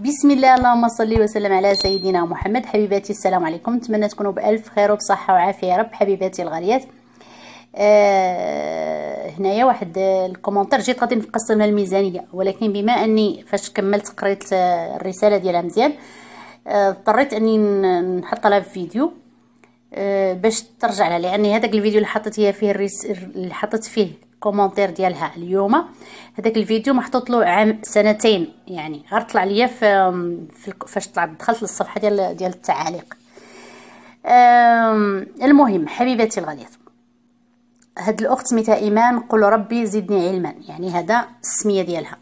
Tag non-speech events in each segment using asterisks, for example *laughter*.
بسم الله اللهم صل وسلم على سيدنا محمد حبيباتي السلام عليكم نتمنى تكونوا بالف خير وبصحه وعافيه يا رب حبيباتي الغاليات آه هنايا واحد الكومونتير جيت غادي لها الميزانيه ولكن بما اني فاش كملت قريت آه، الرساله ديالها مزيان آه، اضطريت آه اني نحط لها في فيديو آه باش ترجع لها لاني هذاك الفيديو اللي حطيت فيه الرس... اللي حطيت فيه كومونتير ديالها اليوم هذاك الفيديو محطوط له عام سنتين يعني غير طلع ليا فاش طلعت دخلت للصفحه ديال ديال التعاليق المهم حبيبتي الغاليات هاد الاخت سميتها ايمان قل ربي زدني علما يعني هذا السميه ديالها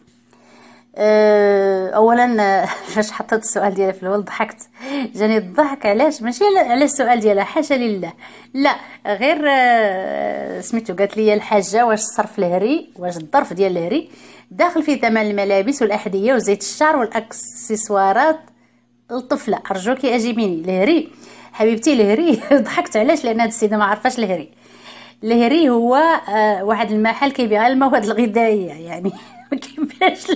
آه، اولا فاش *laughs* حطيت السؤال ديالها في الاول ضحكت جاني الضحك علاش ماشي على السؤال ديالها حاشا لله لا غير آه، سميتو قالت لي الحاجه واش الصرف الهري واش الظرف ديال الهري داخل فيه ثمن الملابس والاحذيه وزيت الشعر والاكسسوارات الطفله ارجوك اجيبيني الهري حبيبتي الهري *laughs* ضحكت علاش لان هاد السيده ما عرفاش الهري الهري هو آه، واحد المحل كيبيع المواد الغذائيه يعني كيفاش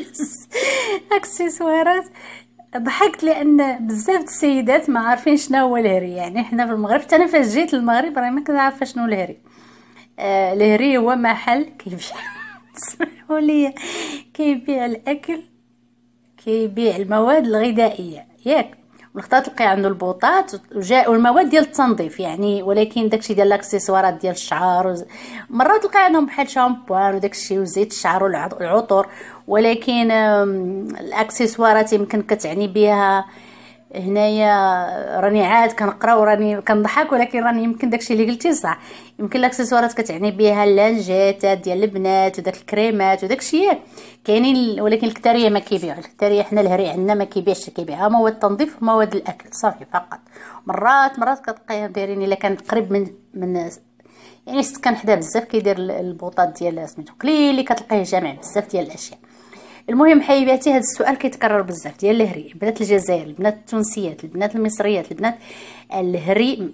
الاكسسوارات ضحكت لان بزاف السيدات ما عارفين شنو هو الهري يعني حنا في المغرب حتى انا فاش جيت للمغرب راه ما كنت عارفه شنو الهري آه الهري هو محل كيف *laughs* سمحوا لي كيبيع الاكل كيبيع المواد الغذائيه ياك والخطاط لقي عنده البوطات وجاء المواد ديال التنظيف يعني ولكن داكشي ديال الاكسسوارات ديال الشعر وز... مرات لقي عندهم بحال شامبوان وداكشي وزيت الشعر والعطور ولكن الاكسسوارات يمكن كتعني بها هنايا راني عاد كنقرا وراني كنضحك ولكن راني يمكن داكشي اللي قلتي صح يمكن الاكسسوارات كتعني بها اللانجات ديال البنات وداك الكريمات وداكشي كاينين ولكن الكتاريه ما كيبيعوا الكتاريه حنا الهري عندنا ما كيبيعش كيبيعها مواد التنظيف ومواد الاكل صافي فقط مرات مرات كتلقاهم دايرين الا كان قريب من من يعني السكن حدا بزاف كيدير البوطات ديال سميتو قليل اللي كتلقيه جامع بزاف ديال الاشياء المهم حبيباتي هذا السؤال كيتكرر بزاف ديال الهري البنات الجزائر البنات التونسيات البنات المصريات البنات الهري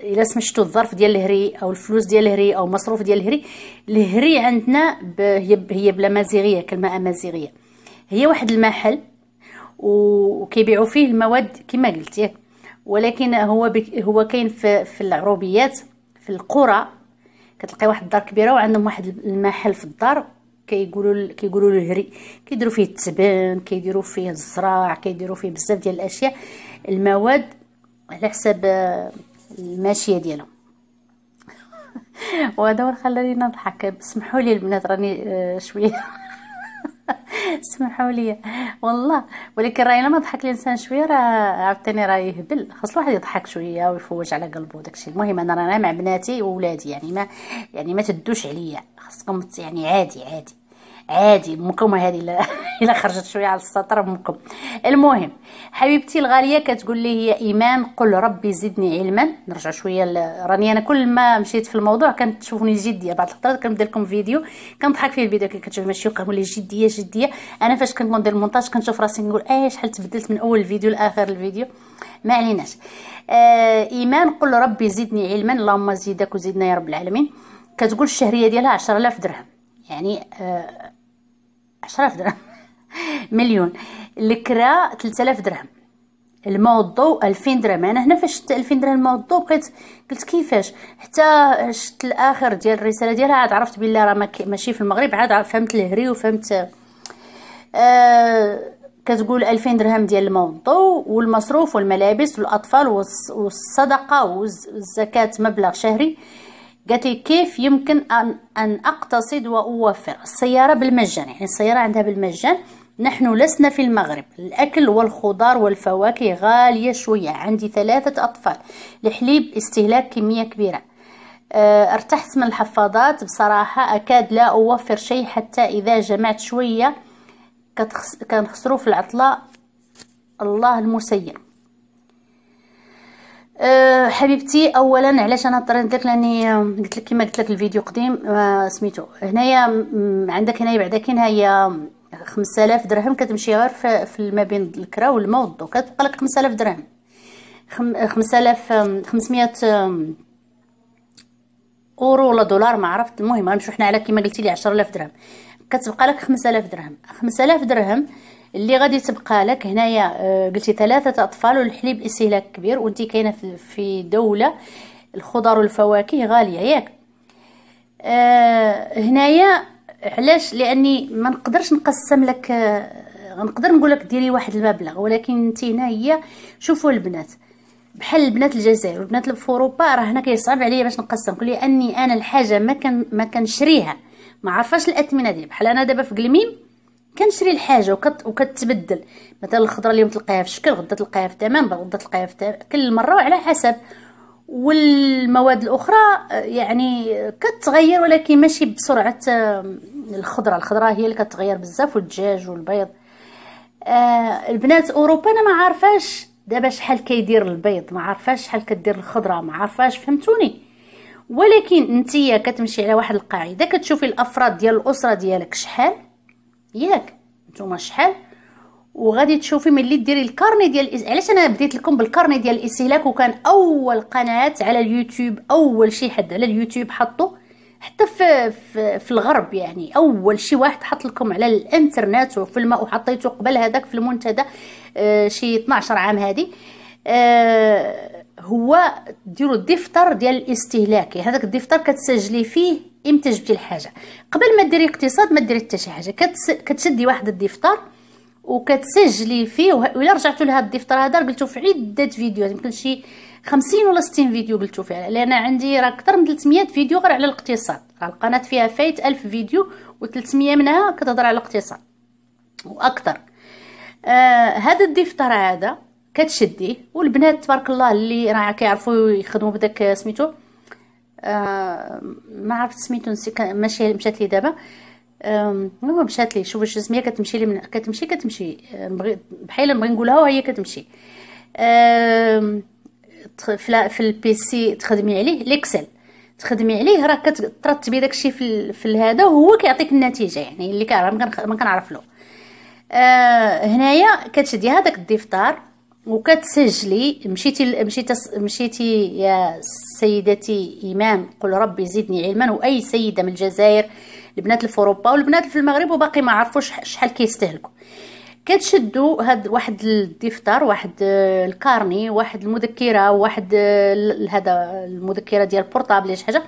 الا سمشتوا الظرف ديال الهري او الفلوس ديال الهري او مصروف ديال الهري الهري عندنا هي هي بلا مزيغيه كلمه امازيغيه هي واحد المحل وكيبيعوا فيه المواد كما قلت ياك ولكن هو هو كاين في, في العروبيات في القرى كتلقي واحد الدار كبيره وعندهم واحد المحل في الدار كيقولوا كيقولوا الهري كيديروا فيه التبان كيديروا فيه الزراع كيديروا فيه بزاف ديال الاشياء المواد على حساب آه، الماشيه ديالهم *laughs* وهذا هو اللي خلاني نضحك سمحوا لي البنات راني آه، شويه *laughs* *laughs* اسمحوا لي والله ولكن راهي لما ضحك الانسان شويه راه عاوتاني راه يهبل خاص الواحد يضحك شويه ويفوج على قلبه وداكشي المهم انا راه مع بناتي وولادي يعني ما يعني ما تدوش عليا خاصكم يعني عادي عادي عادي امكم هذه *laughs* الا خرجت شويه على السطر امكم المهم حبيبتي الغاليه كتقول لي هي ايمان قل ربي زدني علما نرجع شويه ل... راني انا كل ما مشيت في الموضوع كانت تشوفوني جديه بعض الخطرات كنبدا لكم فيديو كنضحك فيه الفيديو كي كتشوف ماشي كنولي جديه جديه انا فاش كنكون ندير المونتاج كنشوف راسي نقول اي شحال تبدلت من اول فيديو لاخر الفيديو ما عليناش آه ايمان قل ربي زدني علما اللهم زيدك وزدنا يا رب العالمين كتقول الشهريه ديالها 10000 درهم يعني آه 10000 درهم *laughs* مليون الكرا 3000 درهم الماء والضوء 2000 درهم انا هنا فاش شفت 2000 درهم الماء والضوء بقيت قلت كيفاش حتى شفت الاخر ديال الرساله ديالها عاد عرفت بلي راه ماشي في المغرب عاد فهمت الهري وفهمت آه، كتقول 2000 درهم ديال الماء والضوء والمصروف والملابس والاطفال والصدقه والزكاه مبلغ شهري قالت لي كيف يمكن أن, أن أقتصد وأوفر السيارة بالمجان يعني السيارة عندها بالمجان نحن لسنا في المغرب الأكل والخضار والفواكه غالية شوية عندي ثلاثة أطفال الحليب استهلاك كمية كبيرة آه، ارتحت من الحفاضات بصراحة أكاد لا أوفر شيء حتى إذا جمعت شوية كنخسرو في العطلة الله المسير أه حبيبتي اولا علاش انا اضطريت ندير لاني قلت لك كما قلت لك الفيديو قديم أه، سميتو هنايا عندك هنايا بعدا كاين هي 5000 درهم كتمشي غير في ما بين الكرا والماء والضو كتبقى لك 5000 درهم 5000 500 اورو ولا دولار ما عرفت المهم غنمشيو حنا على كما قلتي لي 10000 درهم كتبقى لك 5000 درهم 5000 درهم اللي غادي تبقى لك هنايا آه، قلتي ثلاثه اطفال والحليب استهلاك كبير وانت كاينه في دوله الخضر والفواكه غاليه ياك آه هنايا علاش لاني ما نقدرش نقسم لك آه، نقدر نقول لك ديري واحد المبلغ ولكن انت هنا هي شوفوا البنات بحال بنات الجزائر وبنات في اوروبا راه هنا كيصعب عليا باش نقسم لاني انا الحاجه ما كان ما كنشريها ما عرفاش الاثمنه ديالي بحال انا دابا في قلميم كنشري الحاجه وكت وكتبدل مثلا الخضره اليوم تلقاها في شكل غدا تلقاها في تمام غدا تلقاها في تمام. كل مره وعلى حسب والمواد الاخرى يعني كتغير ولكن ماشي بسرعه الخضره الخضره هي اللي كتغير بزاف والدجاج والبيض آه البنات اوروبا انا ما عارفاش دابا شحال كيدير البيض ما عارفاش شحال كدير الخضره ما عارفاش فهمتوني ولكن انتيا كتمشي على واحد القاعده كتشوفي الافراد ديال الاسره ديالك شحال ياك نتوما شحال وغادي تشوفي ملي ديري الكارني ديال علاش انا بديت لكم بالكارني ديال الاستهلاك وكان اول قناه على اليوتيوب اول شي حد على اليوتيوب حطو حتى في, في, في الغرب يعني اول شي واحد حط لكم على الانترنت وفي الماء وحطيته قبل هذاك في المنتدى آه شي 12 عام هذه آه هو ديروا الدفتر ديال الاستهلاكي هذاك الدفتر كتسجلي فيه امتى جبتي الحاجه قبل ما ديري اقتصاد ما ديري حتى شي حاجه كتس... كتشدي واحد الدفتر وكتسجلي فيه ولا رجعتوا لهذا الدفتر هذا قلتو في عده فيديوهات يمكن شي 50 ولا 60 فيديو قلتو فيها لان عندي راه اكثر من 300 فيديو غير على الاقتصاد راه القناه فيها فايت 1000 فيديو و300 منها كتهضر على الاقتصاد واكثر هذا آه الدفتر هذا كتشديه والبنات تبارك الله اللي راه كيعرفوا يخدموا بداك سميتو آه ما عرفت سميتو ماشي مشات لي دابا هو مشات لي شوف واش السميه كتمشي لي من كتمشي كتمشي بحال نبغي نقولها وهي كتمشي في في البيسي تخدمي عليه ليكسل تخدمي عليه راه كترتبي داكشي في في هذا وهو كيعطيك النتيجه يعني اللي كنعرف ما كنعرف له آه هنايا كتشدي هذاك الضفدار وكتسجلي مشيتي مشيتي مشيتي يا سيدتي ايمان قل ربي زدني علما واي سيده من الجزائر البنات في اوروبا والبنات في المغرب وباقي ما عرفوش شحال كيستهلكوا كتشدوا هاد واحد الدفتر واحد الكارني واحد المذكره واحد هذا المذكره ديال البورطابل شي حاجه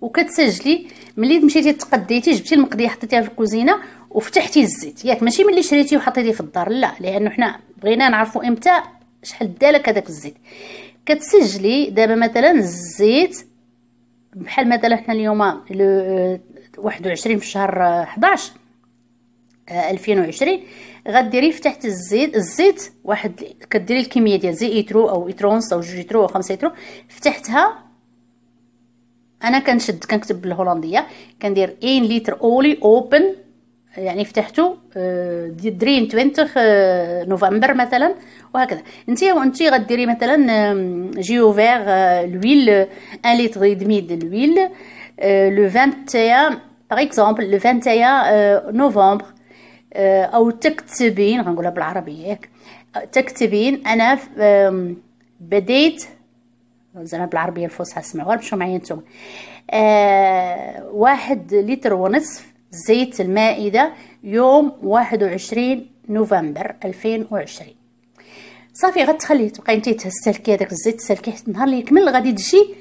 وكتسجلي ملي مشيتي تقديتي جبتي المقديه حطيتيها في الكوزينه وفتحتي الزيت ياك ماشي ملي شريتي وحطيتيه في الدار لا لانه حنا بغينا نعرفوا امتى شحال دالك هذاك الزيت كتسجلي دابا مثلا الزيت بحال مثلا حنا اليوم آه، واحد وعشرين في شهر آه، حداش آه، ألفين وعشرين غديري فتحت الزيت الزيت واحد كديري الكميه ديال زيت ايترو او ايترونس او جوج ايترو او خمسة ايترو فتحتها انا كنشد كنكتب بالهولنديه كندير 1 لتر اولي اوبن يعني فتحته درين 20 نوفمبر مثلا وهكذا انت وانت غديري مثلا جيو فيغ لويل ان لتر دمي ديال لويل لو 21 باغ اكزومبل لو 21 نوفمبر او تكتبين غنقولها بالعربيه ياك تكتبين انا بديت زعما بالعربيه الفصحى سمعوها مشوا معايا نتوما آه واحد لتر ونصف زيت المائده يوم واحد وعشرين نوفمبر الفين وعشرين صافي غتخليه تبقاي نتي تهسلكي هذاك الزيت تسلكي حتى النهار اللي يكمل غادي تجي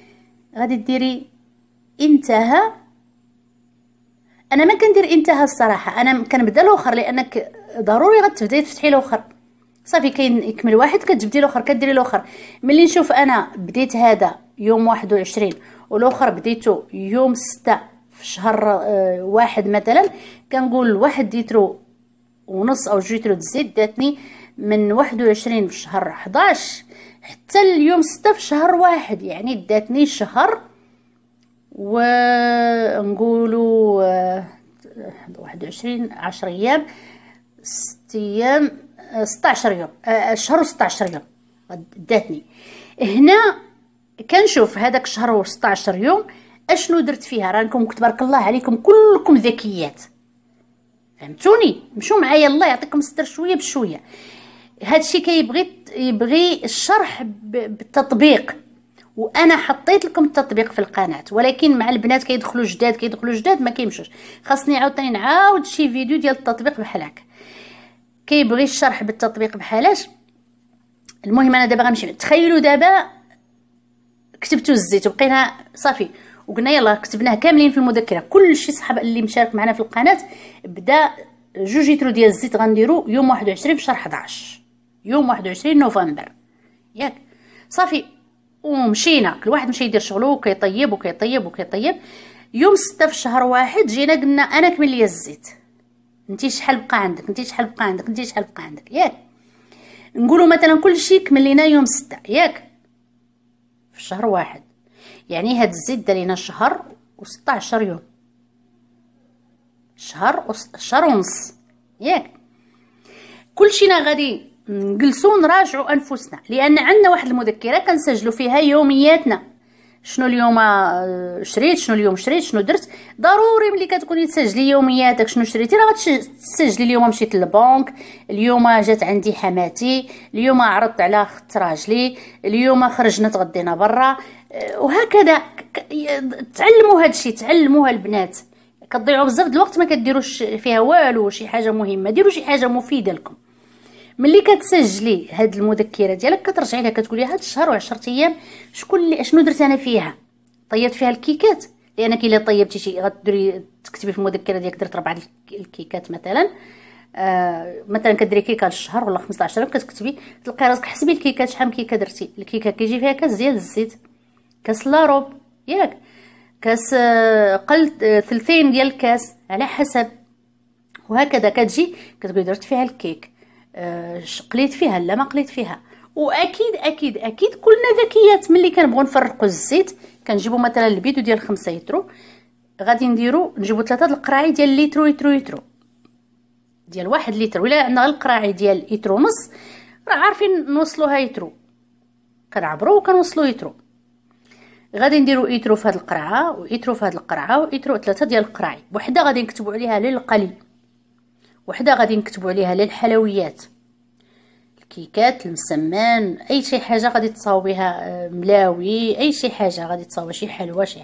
غادي ديري انتهى انا ما كندير انتهى الصراحه انا كنبدا الاخر لانك ضروري غتبداي تفتحي الاخر صافي كاين يكمل واحد كتجبدي الاخر كديري الاخر ملي نشوف انا بديت هذا يوم 21 والاخر بديته يوم 6 في شهر آه، واحد مثلا كنقول واحد ديترو ونص او جوج لتر الزيت داتني من واحد وعشرين في شهر حداش حتى اليوم ستة في شهر واحد يعني داتني شهر نقولو آه، واحد وعشرين عشر ايام ست ايام آه، ستاشر يوم آه، شهر وستاشر يوم داتني هنا كنشوف هداك شهر وستاشر يوم اشنو درت فيها رانكم تبارك الله عليكم كلكم ذكيات فهمتوني مشو معايا الله يعطيكم ستر شويه بشويه الشيء كيبغي يبغي الشرح بالتطبيق وانا حطيت لكم التطبيق في القناه ولكن مع البنات كيدخلوا جداد كيدخلوا جداد ما كيمشوش خاصني عاوتاني نعاود شي فيديو ديال التطبيق بحال هكا كيبغي الشرح بالتطبيق بحالاش المهم انا دابا غنمشي تخيلوا دابا كتبتوا الزيت وبقينا صافي وقلنا يلا كتبناه كاملين في المذكره كلشي صحاب اللي مشارك معنا في القناه بدا جوج لتر ديال الزيت غنديرو يوم 21 بشهر 11 يوم واحد وعشرين نوفمبر ياك صافي ومشينا كل واحد مشى يدير شغلو وكيطيب وكيطيب وكيطيب يوم ستة في شهر واحد جينا قلنا انا كمل لي الزيت نتي شحال بقى عندك نتي شحال بقى عندك نتي شحال بقى عندك ياك نقولوا مثلا كل شيء لينا يوم ستة ياك في شهر واحد يعني هاد الزيت دارينا شهر و عشر يوم شهر وشهر ونص ياك كلشينا غادي نجلسوا نراجعوا انفسنا لان عندنا واحد المذكره كنسجلوا فيها يومياتنا شنو اليوم آه، شريت شنو اليوم شريت شنو درت ضروري ملي كتكوني تسجلي يومياتك شنو شريتي راه غتسجلي اليوم مشيت للبنك اليوم جات عندي حماتي اليوم عرضت على خت راجلي اليوم خرجنا تغدينا برا آه، وهكذا تعلموا هذا الشيء تعلموها البنات كتضيعوا بزاف د الوقت ما كديروش فيها والو شي حاجه مهمه ديروا شي حاجه مفيده لكم ملي كتسجلي هاد المذكره ديالك كترجعي لها كتقولي هاد الشهر و10 ايام شكون اللي شنو درت انا فيها طيبت فيها الكيكات لانك الا طيبتي شي غديري تكتبي في المذكره ديالك درت ربعه الكيكات مثلا آه مثلا كديري كيكه للشهر ولا 15 يوم كتكتبي تلقاي راسك حسبي الكيكات شحال من كيكه درتي الكيكه كيجي فيها كاس ديال الزيت كاس لاروب ياك كاس آه، قل آه، ثلثين ديال الكاس على حسب وهكذا كتجي كتقولي درت فيها الكيك آه، قليت فيها لا ما قليت فيها واكيد اكيد اكيد كلنا ذكيات ملي كنبغيو نفرقوا الزيت كنجيبو مثلا البيدو ديال 5 لتر غادي نديرو نجيبو ثلاثه القراعي ديال لتر لتر لتر ديال واحد لتر ولا عندنا غير القراعي ديال لتر ونص راه عارفين نوصلوها لتر كنعبرو وكنوصلوا لتر غادي نديرو ايترو في هذه القرعه وايترو في هذه القرعه وايترو ثلاثه ديال القراعي بوحده غادي نكتبو عليها للقليل وحده غادي نكتبوا عليها للحلويات الكيكات المسمان اي شي حاجه غادي تصاوبيها آه، ملاوي اي شي حاجه غادي تصاوب شي حلوه شي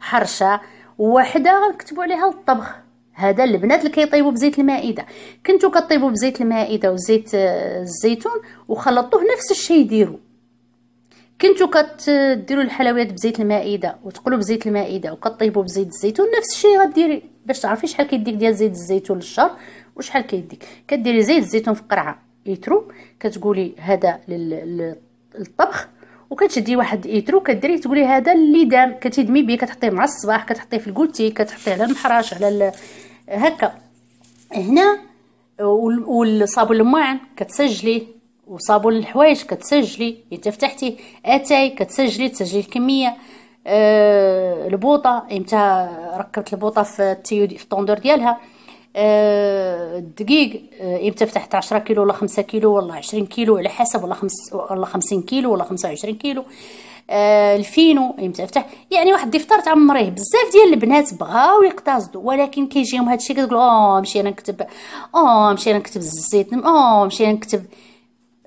حرشه وحده غنكتبوا عليها للطبخ هذا البنات اللي كيطيبوا بزيت المائده كنتو كطيبوا بزيت المائده وزيت آه، الزيتون وخلطوه نفس الشيء ديروا كنتو كديروا الحلويات بزيت المائده وتقلوا بزيت المائده وكطيبوا بزيت الزيتون نفس الشيء غديري باش تعرفي شحال كيديك ديال زيت الزيتون للشهر وشحال كيديك كديري زيت الزيتون في قرعه ايترو كتقولي هذا للطبخ وكتشدي واحد ايترو كديريه تقولي هذا اللي دام كتدمي بيه كتحطيه مع الصباح كتحطيه في الكوتي كتحطيه على المحراش على هكا هنا والصابون الماعن كتسجلي وصابون الحوايج كتسجلي انت فتحتي اتاي كتسجلي تسجلي الكميه آه، البوطه امتى يعني ركبت البوطه في التيو في الطوندور ديالها آه، الدقيق امتى آه، يعني فتحت 10 كيلو ولا 5 كيلو ولا 20 كيلو على حسب ولا 5 ولا 50 كيلو ولا 25 كيلو الفينو امتى يعني فتح يعني واحد الدفتر تعمريه بزاف ديال البنات بغاو يقتصدوا ولكن كيجيهم هذا الشيء كتقول اه مشي انا نكتب اه مشي انا نكتب الزيت اه مشي انا نكتب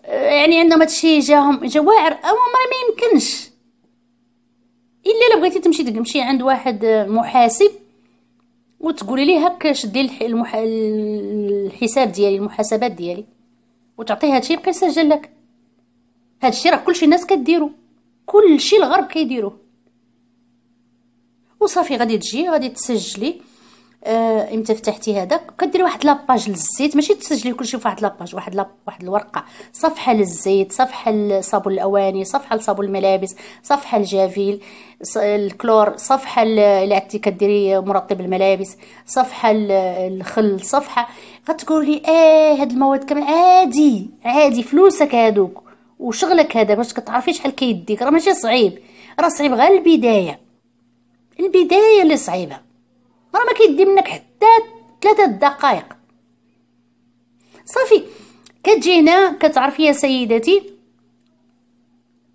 يعني عندهم هذا الشيء جاهم جواعر او ما يمكنش الا الا بغيتي تمشي تمشي عند واحد آه، محاسب وتقولي ليه هكا شدي المح... الحساب ديالي المحاسبات ديالي وتعطيه هادشي يبقى يسجل لك هادشي راه كلشي الناس كديرو كلشي الغرب كيديروه وصافي غادي تجي غادي تسجلي آه امتى فتحتي هذا كديري واحد لاباج للزيت ماشي تسجلي كلشي فواحد لاباج واحد لاب واحد الورقه صفحه للزيت صفحه لصابون الاواني صفحه لصابون الملابس صفحه لجافيل الكلور صفحه اللي عدتي كديري مرطب الملابس صفحه الخل صفحه غتقولي اه هاد المواد كامل عادي عادي فلوسك هادوك وشغلك هذا باش كتعرفي شحال كيديك راه ماشي صعيب راه صعيب غير البدايه البدايه اللي صعيبه راه ما كيدي منك حتى ثلاثة دقائق صافي كتجي هنا كتعرفي يا سيدتي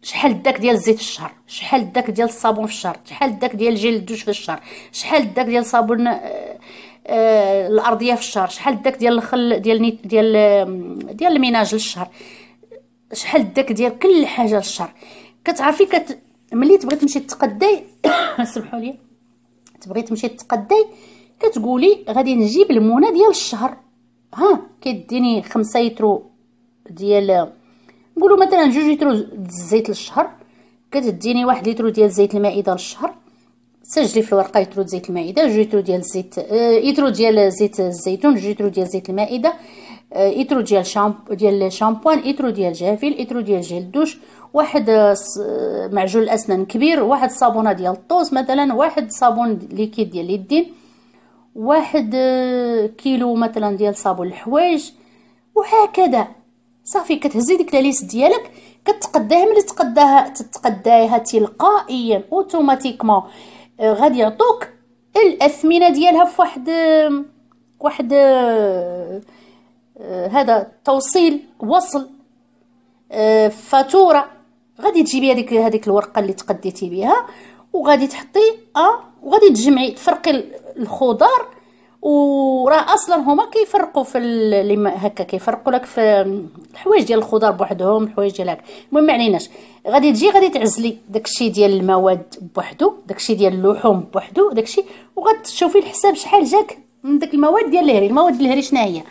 شحال داك ديال الزيت في الشهر شحال داك ديال الصابون في الشهر شحال داك ديال جيل الدوش في الشهر شحال داك ديال صابون آه, آه، الارضيه في الشهر شحال داك ديال الخل ديال نيت ديال ديال الميناج للشهر شحال داك ديال كل حاجه للشهر كتعرفي كت ملي تبغي تمشي تتقداي *coughs* سمحوا لي تبغي تمشي تتقداي كتقولي غادي نجيب المونه ديال الشهر ها كديني خمسة يترو ديال نقولوا مثلا جوج يترو الزيت للشهر كتديني واحد لترو ديال زيت المائده للشهر سجلي في الورقه يترو زيت المائده جوج يترو ديال الزيت يترو آه، ديال زيت الزيتون جوج يترو ديال زيت المائده يترو آه، ديال شامبو ديال الشامبوان يترو ديال جافيل يترو ديال جيل دوش واحد معجون الاسنان كبير واحد صابونه ديال الطوس مثلا واحد صابون ليكيد ديال اليدين واحد آه، كيلو مثلا ديال صابون الحوايج وهكذا صافي كتهزي ديك لا ديالك كتقداها ملي تقداها تتقداها تلقائيا اوتوماتيكمون آه، غادي يعطوك الاثمنه ديالها في واحد آه، واحد هذا توصيل وصل فاتوره غادي تجيبي هذيك هذيك الورقه اللي تقديتي بها وغادي تحطي اه وغادي تجمعي تفرقي الخضار وراه اصلا هما كيفرقوا في اللي هكا كيفرقوا لك في الحوايج ديال الخضار بوحدهم الحوايج ديال المهم ما عليناش غادي تجي غادي تعزلي داكشي ديال المواد بوحدو داكشي ديال اللحوم بوحدو داكشي وغتشوفي الحساب شحال جاك من داك المواد ديال الهري المواد الهري شنو هي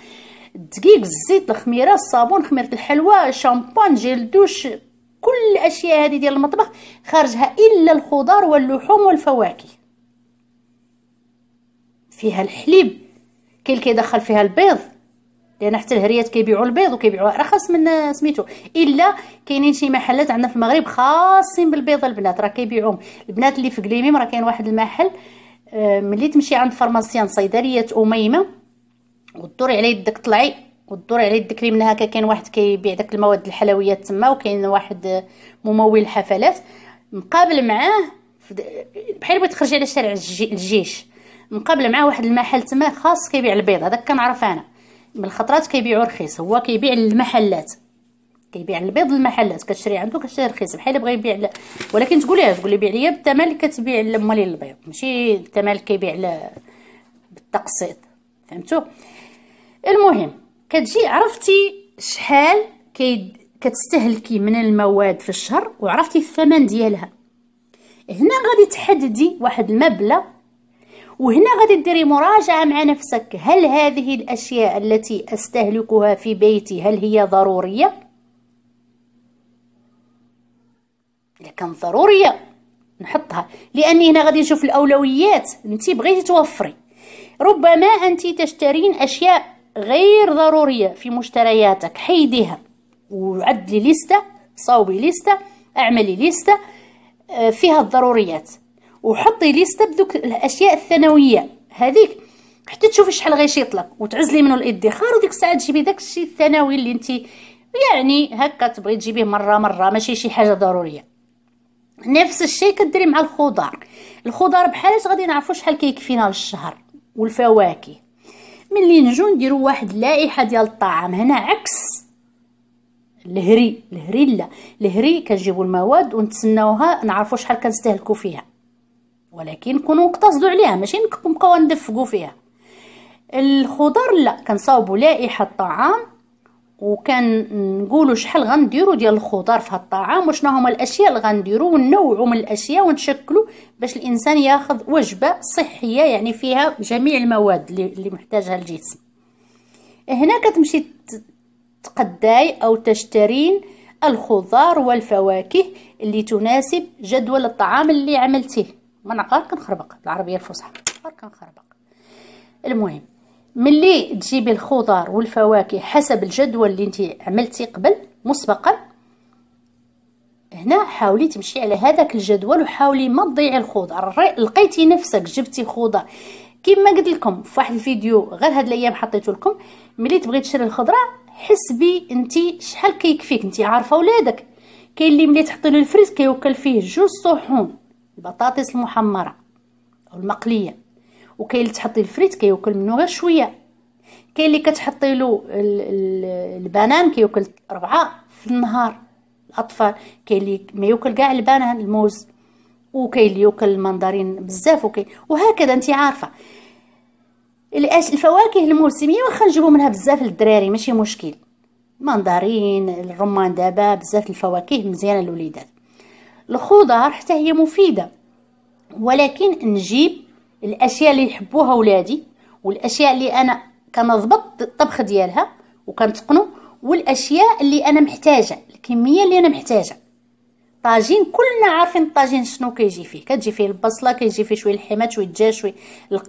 الدقيق الزيت الخميره الصابون خميره الحلوى الشامبان جيل دوش كل الاشياء هذه ديال المطبخ خارجها الا الخضار واللحوم والفواكه فيها الحليب كاين اللي كيدخل فيها البيض لان حتى الهريات كيبيعوا البيض وكيبيعوا ارخص من سميتو الا كاينين شي محلات عندنا في المغرب خاصين بالبيض البنات راه كيبيعوهم البنات اللي في قليميم راه كاين واحد المحل آه، ملي تمشي عند فرماسيان صيدليه اميمه ودوري على يدك طلعي والدور على يدك من هكا كاين واحد كيبيع داك المواد الحلويات تما وكاين واحد ممول الحفلات مقابل معاه بحال بغيت تخرجي على شارع الجيش مقابل معاه واحد المحل تما خاص كيبيع البيض هذاك كنعرف انا من الخطرات كيبيعو رخيص هو كيبيع للمحلات كيبيع البيض للمحلات كتشري عنده كتشري رخيص بحال بغا يبيع ل... ولكن تقوليها تقولي بيع ليا بالثمن اللي كتبيع لمالي البيض ماشي الثمن اللي كيبيع ل... بالتقسيط فهمتو المهم كتجي عرفتي شحال كتستهلكي من المواد في الشهر وعرفتي الثمن ديالها هنا غادي تحددي واحد المبلغ وهنا غادي ديري مراجعة مع نفسك هل هذه الأشياء التي أستهلكها في بيتي هل هي ضرورية؟ لكن ضرورية نحطها لأني هنا غادي نشوف الأولويات أنت بغيتي توفري ربما أنت تشترين أشياء غير ضرورية في مشترياتك حيديها وعدلي لستة صوبي لستة اعملي لستة آه، فيها الضروريات وحطي لستة بدوك الأشياء الثانوية هذيك حتى تشوفي شحال غيشيط لك وتعزلي منه الادخار وديك الساعه تجيبي داك الشيء الثانوي اللي انت يعني هكا تبغي تجيبيه مره مره ماشي شي حاجه ضروريه نفس الشيء كديري مع الخضار الخضار بحالاش غادي نعرفوا شحال كيكفينا للشهر والفواكه ملي نجو نديرو واحد اللائحه ديال الطعام هنا عكس الهري الهري لا الهري كنجيبو المواد ونتسناوها نعرفو شحال كنستهلكو فيها ولكن نكونو نقتصدو عليها ماشي نبقاو ندفقو فيها الخضر لا كنصاوبو لائحه الطعام وكان نقولوا شحال غنديروا ديال الخضار في الطعام وشنو هما الاشياء اللي غنديروا ونوعوا من الاشياء ونشكلوا باش الانسان ياخذ وجبه صحيه يعني فيها جميع المواد اللي محتاجها الجسم هنا كتمشي تقداي او تشترين الخضار والفواكه اللي تناسب جدول الطعام اللي عملتيه ما غير كنخربق العربيه الفصحى غير كنخربق المهم ملي تجيبي الخضار والفواكه حسب الجدول اللي انت عملتي قبل مسبقا هنا حاولي تمشي على هذاك الجدول وحاولي ما تضيعي الخضر لقيتي نفسك جبتي خضر كما قلت لكم في واحد الفيديو غير هاد الايام حطيته لكم ملي تبغي تشري الخضره حسبي انت شحال كيكفيك انت عارفه ولادك كاين اللي ملي تحطي له الفريز كيوكل فيه جوج صحون البطاطس المحمره او المقليه وكاين اللي تحطي الفريت كياكل منه غير شويه كاين اللي كتحطي له البنان كياكل اربعه في النهار الاطفال كاين اللي ما ياكل كاع البنان الموز وكاين اللي ياكل المندرين بزاف وكاين وهكذا انت عارفه الفواكه الموسميه واخا نجيبو منها بزاف للدراري ماشي مشكل مندرين الرمان دابا بزاف الفواكه مزيانه للوليدات الخضار حتى هي مفيده ولكن نجيب الاشياء اللي يحبوها ولادي والاشياء اللي انا كنضبط الطبخ ديالها وكنتقنو والاشياء اللي انا محتاجه الكميه اللي انا محتاجه طاجين كلنا عارفين الطاجين شنو كيجي فيه كتجي فيه البصله كيجي فيه شويه الحمات شويه الدجاج شويه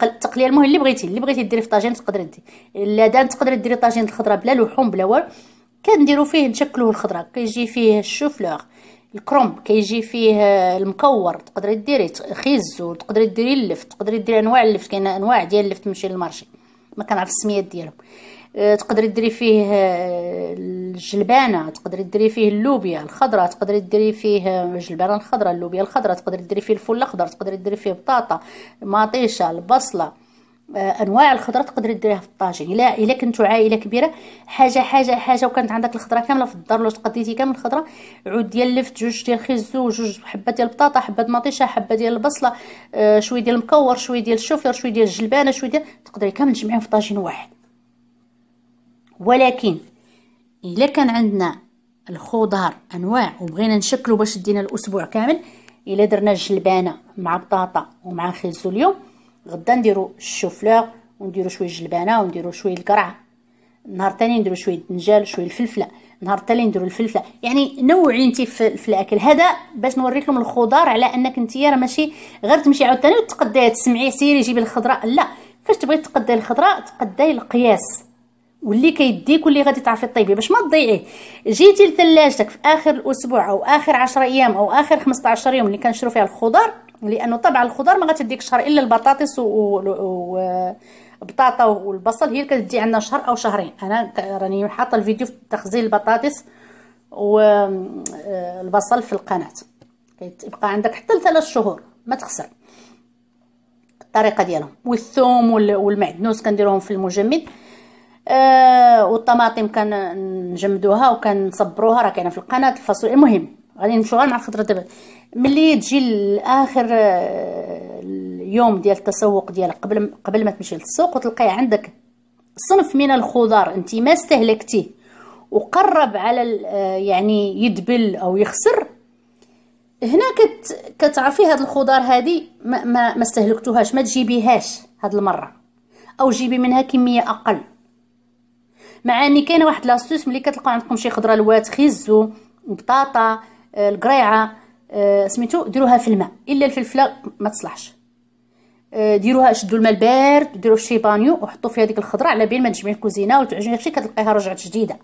التقليه المهم اللي بغيتي اللي بغيتي ديري في طاجين تقدري ديري اللدان تقدري ديري طاجين الخضره بلا لحوم بلا والو كنديرو فيه نشكلوه الخضره كيجي فيه الشوفلور الكرومب كيجي فيه آه، المكور تقدري ديري خيزو تقدري ديري اللفت تقدري ديري انواع اللفت كاين انواع ديال اللفت ماشي للمارشي ما كنعرف السميات ديالهم آه، تقدري ديري فيه آه، الجلبانه تقدري ديري فيه اللوبيا الخضراء تقدري ديري فيه الجلبانه الخضراء اللوبيا الخضراء تقدري ديري فيه الفول الاخضر تقدري ديري فيه بطاطا مطيشه البصله انواع الخضره تقدري ديريها في الطاجين الا الا كنتو عائله كبيره حاجه حاجه حاجه وكانت عندك الخضره كامله في الدار لو تقديتي كامل الخضره عود ديال اللفت جوج ديال الخيزو جوج حبات ديال البطاطا حبه مطيشه حبه ديال البصله آه شويه ديال المكور شويه ديال الشوفير شويه ديال الجلبانه شويه ديال تقدري كامل تجمعيهم في طاجين واحد ولكن الا كان عندنا الخضار انواع وبغينا نشكلو باش دينا الاسبوع كامل الا درنا الجلبانه مع بطاطا ومع خيزو اليوم غدا نديرو الشوفلوغ ونديرو شويه جلبانه ونديرو شويه القرعه نهار تاني نديرو شويه دنجال شويه الفلفله نهار تالي نديرو الفلفله يعني نوعي انت في, الاكل هذا باش نوريك لهم الخضار على انك انت راه ماشي غير تمشي عاوتاني وتقدا تسمعي سيري جيبي الخضره لا فاش تبغي تقدا الخضره تقداي القياس واللي كيديك واللي غادي تعرفي طيبي باش ما تضيعيه جيتي لثلاجتك في اخر الاسبوع او اخر 10 ايام او اخر 15 يوم اللي كنشرو فيها الخضار لانه طبعا الخضار ما غتديك شهر الا البطاطس و, و... و... والبصل هي اللي كتدي عندنا شهر او شهرين انا راني حاطه الفيديو في تخزين البطاطس والبصل آه، في القناه كيبقى عندك حتى لثلاث شهور ما تخسر الطريقه ديالهم والثوم والمعدنوس كنديروهم في المجمد آه والطماطم كنجمدوها وكنصبروها راه كاينه في القناه الفاصوليا المهم غادي نمشيو غير مع الخضره دابا ملي تجي لاخر آه، اليوم ديال التسوق ديالك قبل قبل ما تمشي للسوق وتلقاي عندك صنف من الخضار انت ما استهلكتيه وقرب على آه، يعني يدبل او يخسر هنا كت كتعرفي هاد الخضار هادي ما ما, ما استهلكتوهاش ما تجيبيهاش هاد المره او جيبي منها كميه اقل مع اني كاينه واحد لاستوس ملي كتلقاو عندكم شي خضره لوات خيزو بطاطا آه، القريعه آه سميتو ديروها في الماء الا الفلفله ما تصلحش آه، ديروها شدوا الماء البارد ديروا في شي بانيو وحطوا فيها ديك الخضره على بال ما تجمع الكوزينه وتعجني شي كتلقيها رجعت جديده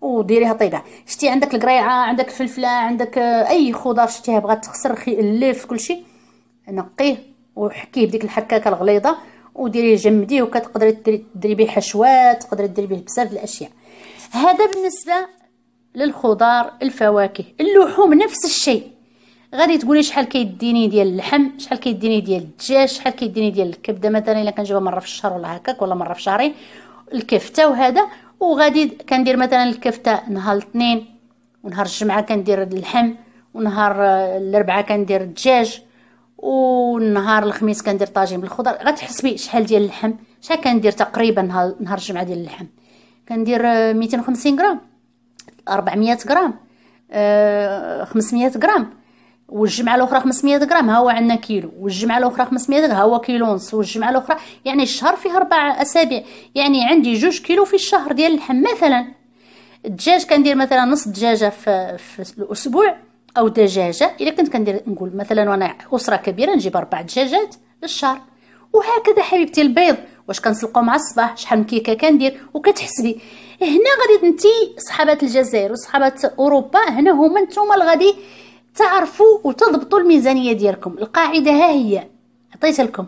وديريها طيبه شتي عندك القريعه عندك الفلفله عندك آه، اي خضر شتيها بغات تخسر اللف كلشي نقيه وحكيه بديك الحكاكه الغليظه وديريه جمديه وكتقدري ديري بيه حشوات تقدري ديري بيه بزاف الاشياء هذا بالنسبه للخضار الفواكه اللحوم نفس الشيء غادي تقولي شحال كيديني ديال اللحم شحال كيديني ديال الدجاج شحال كيديني ديال الكبده مثلا الا كنجيبها مره في الشهر ولا هكاك ولا مره في شهرين الكفته وهذا وغادي كندير مثلا الكفته نهار الاثنين ونهار الجمعه كندير اللحم ونهار الاربعاء كندير الدجاج ونهار الخميس كندير طاجين بالخضر غتحسبي شحال ديال اللحم شحال كندير تقريبا نهار الجمعه ديال اللحم كندير 250 غرام 400 غرام آه 500 غرام والجمعه الاخرى 500 غرام ها هو عندنا كيلو والجمعه الاخرى 500 غرام ها هو كيلو ونص والجمعه الاخرى يعني الشهر فيه اربع اسابيع يعني عندي جوج كيلو في الشهر ديال اللحم مثلا الدجاج كندير مثلا نص دجاجه في, في الاسبوع او دجاجه الا كنت كندير نقول مثلا وانا اسره كبيره نجيب اربع دجاجات للشهر وهكذا حبيبتي البيض واش كنسلقو مع الصباح شحال من كيكه كندير وكتحسبي هنا غادي انتي صحابات الجزائر وصحابات اوروبا هنا هما نتوما اللي غادي تعرفوا وتضبطوا الميزانيه ديالكم القاعده ها هي عطيت لكم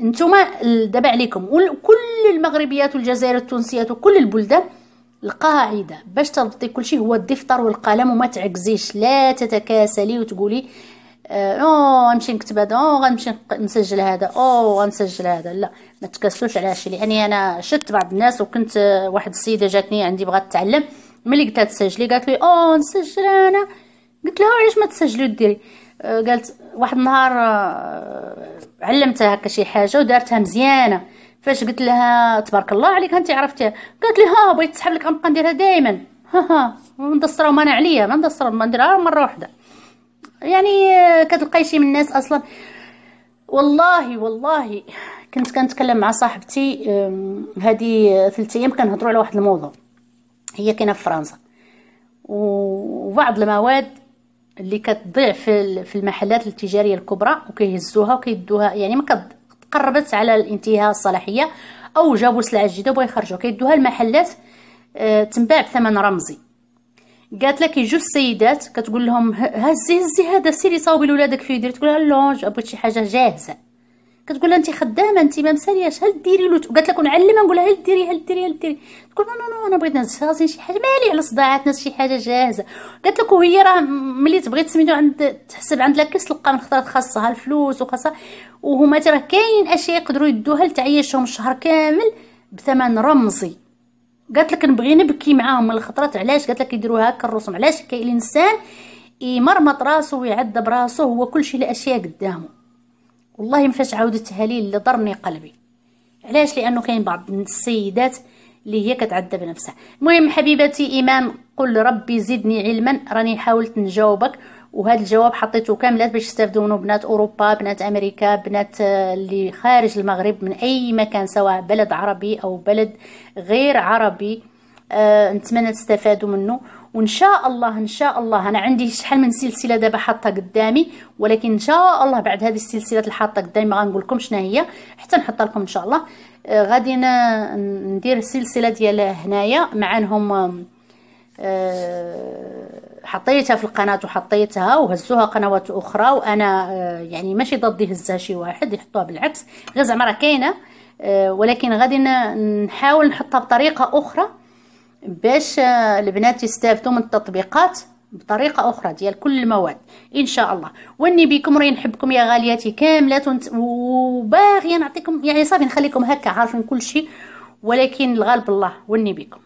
نتوما دابا عليكم وكل المغربيات والجزائر التونسيات وكل البلدان القاعده باش تضبطي كلشي هو الدفتر والقلم وما تعكزيش لا تتكاسلي وتقولي آه، او غنمشي نكتب هذا او غنمشي نسجل هذا او غنسجل هذا لا ما تكسلوش على هادشي لاني انا شدت بعض الناس وكنت آه، واحد السيده جاتني عندي بغات تعلم ملي قلت لها تسجلي قالت لي او نسجل انا قلت لها علاش ما تسجلي وديري آه، قالت واحد النهار علمتها هكا شي حاجه ودارتها مزيانه فاش قلت لها تبارك الله عليك انت عرفتيها قالت لي ها بغيت تسحب لك غنبقى نديرها دائما *laughs* ها ها وندسرها وما انا عليا ما ندصروا ما نديرها مره واحده يعني آه، كتلقاي شي من الناس اصلا والله والله كنت كنتكلم مع صاحبتي هذه آه، ثلاث ايام كنهضروا على واحد الموضوع هي كاينه في فرنسا وبعض المواد اللي كتضيع في في المحلات التجاريه الكبرى وكيهزوها وكيدوها يعني ما قربت على الانتهاء الصلاحيه او جابوا سلعه جديده بغاو يخرجوها كيدوها المحلات آه، تنباع بثمن رمزي قالت لك جوج السيدات كتقول لهم هزي هزي هذا سيري صاوبي لولادك فيه دير تقول لها لونج بغيت شي حاجه جاهزه كتقول لها انت خدامه انت ما مسالياش هل ديري له قالت لك نعلمها نقول لها هل ديري هل ديري هل ديري تقول نو نو انا بغيت نهز شي حاجه مالي على صداعات ناس شي حاجه جاهزه قالت لك وهي راه ملي تبغي تسميتو عند تحسب عند لاكيس تلقى من خطرات خاصها الفلوس وخاصها وهما ترى كاين اشياء يقدروا يدوها لتعيشهم شهر كامل بثمن رمزي قالت لك نبغي نبكي معاهم من الخطرات علاش قالت لك يديروا هكا الرسوم علاش كاين الانسان يمرمط راسو ويعذب راسو هو كلشي لاشياء قدامه والله ما فاش عاودتها لي اللي ضرني قلبي علاش لانه كاين بعض السيدات اللي هي كتعذب نفسها المهم حبيبتي ايمان قل ربي زدني علما راني حاولت نجاوبك وهذا الجواب حطيته كاملات باش يستافدوا منه بنات اوروبا بنات امريكا بنات آه، اللي خارج المغرب من اي مكان سواء بلد عربي او بلد غير عربي أه نتمنى تستفادوا منه وان شاء الله ان شاء الله انا عندي شحال من سلسله دابا حاطه قدامي ولكن ان شاء الله بعد هذه السلسلات اللي حاطه قدامي ما غنقول لكم شنو هي حتى نحطها لكم ان شاء الله آه غادي ندير السلسله ديال هنايا معانهم آه حطيتها في القناة وحطيتها وهزوها قنوات أخرى وأنا آه، يعني ماشي ضد يهزها شي واحد يحطوها بالعكس غير زعما راه كاينة آه، ولكن غادي نحاول نحطها بطريقة أخرى باش آه، البنات يستافدوا من التطبيقات بطريقه اخرى ديال كل المواد ان شاء الله واني بكم راني نحبكم يا غالياتي كاملات وباغيه نعطيكم يعني صافي نخليكم هكا عارفين كل شيء ولكن الغالب الله واني بكم